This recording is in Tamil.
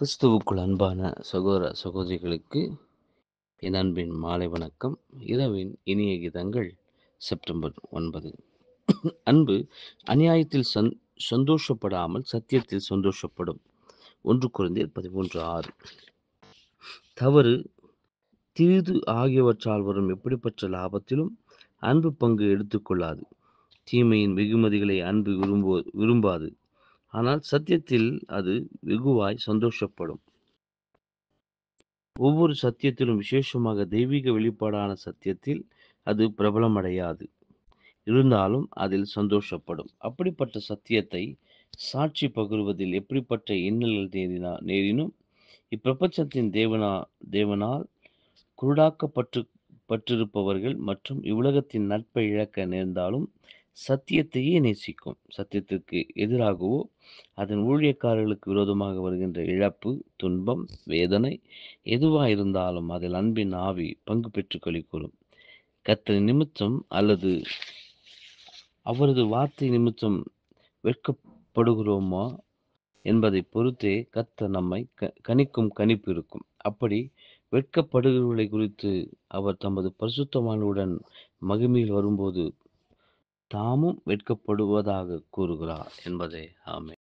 கிறிஸ்துவுக்குள் அன்பான சகோதர சகோதரிகளுக்கு என் அன்பின் மாலை வணக்கம் இரவின் இனிய கீதங்கள் செப்டம்பர் ஒன்பது அன்பு அநியாயத்தில் சந் சந்தோஷப்படாமல் சத்தியத்தில் சந்தோஷப்படும் ஒன்று குறைந்த பதிமூன்று ஆறு தவறு தீது ஆகியவற்றால் வரும் எப்படிப்பட்ட லாபத்திலும் அன்பு பங்கு எடுத்துக்கொள்ளாது தீமையின் வெகுமதிகளை அன்பு விரும்போ விரும்பாது ஆனால் சத்தியத்தில் அது வெகுவாய் சந்தோஷப்படும் ஒவ்வொரு சத்தியத்திலும் விசேஷமாக தெய்வீக வெளிப்பாடான சத்தியத்தில் அது பிரபலமடையாது இருந்தாலும் அதில் சந்தோஷப்படும் அப்படிப்பட்ட சத்தியத்தை சாட்சி பகிர்வதில் எப்படிப்பட்ட இன்னல்கள் நேரினா நேரினும் இப்பிரபஞ்சத்தின் தேவனா தேவனால் குருடாக்கப்பட்டு பற்றிருப்பவர்கள் மற்றும் இவ்வுலகத்தின் நட்பை இழக்க நேர்ந்தாலும் சத்தியத்தையே நேசிக்கும் சத்தியத்திற்கு எதிராகவோ அதன் ஊழியக்காரர்களுக்கு விரோதமாக வருகின்ற இழப்பு துன்பம் வேதனை எதுவாக இருந்தாலும் அதில் அன்பின் ஆவி பங்கு பெற்றுக்கொள்ளி கொள்ளிக்கொள்ளும் கத்தரி நிமித்தம் அல்லது அவரது வார்த்தை நிமித்தம் வெட்கப்படுகிறோமோ என்பதை பொறுத்தே கத்த நம்மை க கணிக்கும் கணிப்பு இருக்கும் அப்படி வெட்கப்படுகிறவர்களை குறித்து அவர் தமது பரிசுத்தமானுடன் மகிமையில் வரும்போது தாமும் வெட்கப்படுவதாக கூறுகிறார் என்பதே ஆமை